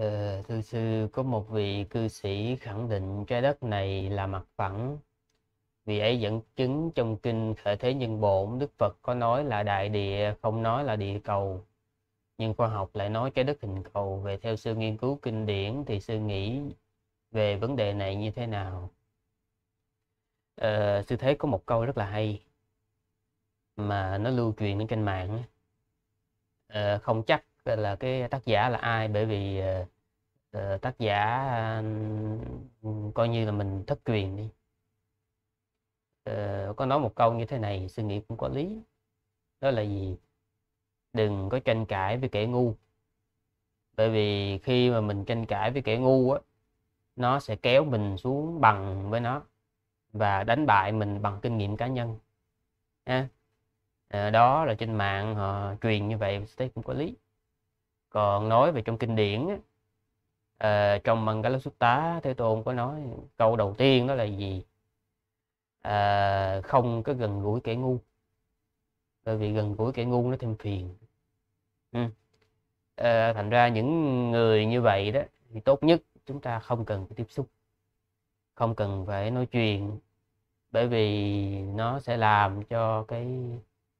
Ờ, thưa sư, có một vị cư sĩ khẳng định trái đất này là mặt phẳng. Vì ấy dẫn chứng trong kinh Khởi Thế Nhân Bổn, Đức Phật có nói là đại địa, không nói là địa cầu. Nhưng khoa học lại nói trái đất hình cầu. Về theo sư nghiên cứu kinh điển thì sư nghĩ về vấn đề này như thế nào? Ờ, sư thấy có một câu rất là hay mà nó lưu truyền trên mạng. Ờ, không chắc về là cái tác giả là ai bởi vì uh, tác giả uh, coi như là mình thất truyền đi uh, có nói một câu như thế này suy nghĩ cũng có lý đó là gì đừng có tranh cãi với kẻ ngu bởi vì khi mà mình tranh cãi với kẻ ngu á nó sẽ kéo mình xuống bằng với nó và đánh bại mình bằng kinh nghiệm cá nhân ha đó là trên mạng họ truyền như vậy thấy cũng có lý còn nói về trong kinh điển à, trong Mangala Sutta Thế Tôn có nói câu đầu tiên đó là gì à, không có gần gũi kẻ ngu bởi vì gần gũi kẻ ngu nó thêm phiền ừ. Ờ, thành ra những người như vậy đó thì tốt nhất chúng ta không cần phải tiếp xúc không cần phải nói chuyện bởi vì nó sẽ làm cho cái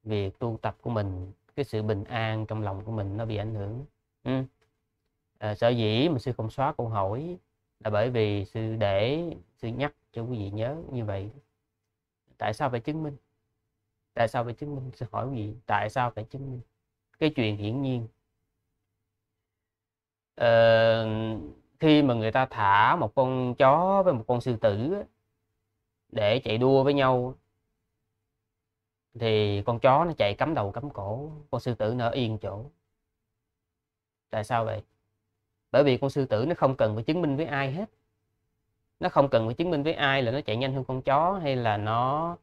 việc tu tập của mình cái sự bình an trong lòng của mình nó bị ảnh hưởng à, ừ. ờ, sở dĩ mà sư không xóa câu hỏi là bởi vì sư để sư nhắc cho quý vị nhớ như vậy tại sao phải chứng minh tại sao phải chứng minh sư hỏi quý vị tại sao phải chứng minh cái chuyện hiển nhiên ờ, khi mà người ta thả một con chó với một con sư tử để chạy đua với nhau thì con chó nó chạy cắm đầu cắm cổ con sư tử nó yên chỗ tại sao vậy bởi vì con sư tử nó không cần phải chứng minh với ai hết nó không cần phải chứng minh với ai là nó chạy nhanh hơn con chó hay là nó uh,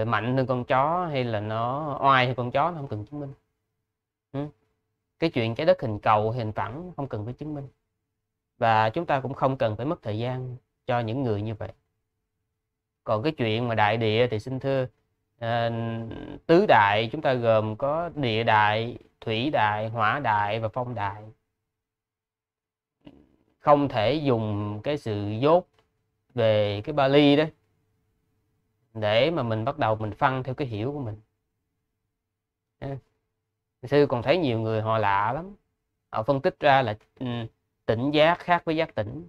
uh, mạnh hơn con chó hay là nó oai hơn con chó nó không cần chứng minh cái chuyện trái đất hình cầu hình phẳng không cần phải chứng minh và chúng ta cũng không cần phải mất thời gian cho những người như vậy còn cái chuyện mà đại địa thì xin thưa uh, tứ đại chúng ta gồm có địa đại thủy đại hỏa đại và phong đại không thể dùng cái sự dốt về cái Bali đó để mà mình bắt đầu mình phân theo cái hiểu của mình sư còn thấy nhiều người họ lạ lắm họ phân tích ra là ừ, tỉnh giác khác với giác tỉnh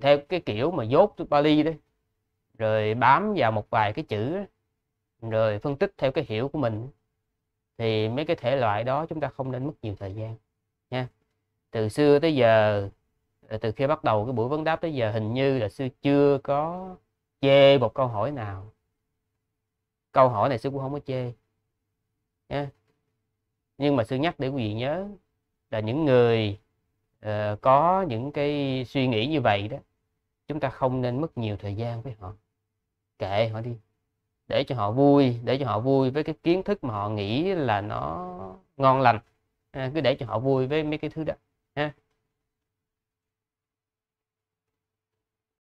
theo cái kiểu mà dốt Bali đấy rồi bám vào một vài cái chữ rồi phân tích theo cái hiểu của mình thì mấy cái thể loại đó chúng ta không nên mất nhiều thời gian nha từ xưa tới giờ ờ, từ khi bắt đầu cái buổi vấn đáp tới giờ hình như là sư chưa có chê một câu hỏi nào câu hỏi này sư cũng không có chê nha nhưng mà sư nhắc để quý vị nhớ là những người uh, có những cái suy nghĩ như vậy đó chúng ta không nên mất nhiều thời gian với họ kệ họ đi để cho họ vui để cho họ vui với cái kiến thức mà họ nghĩ là nó ngon lành à, cứ để cho họ vui với mấy cái thứ đó ha.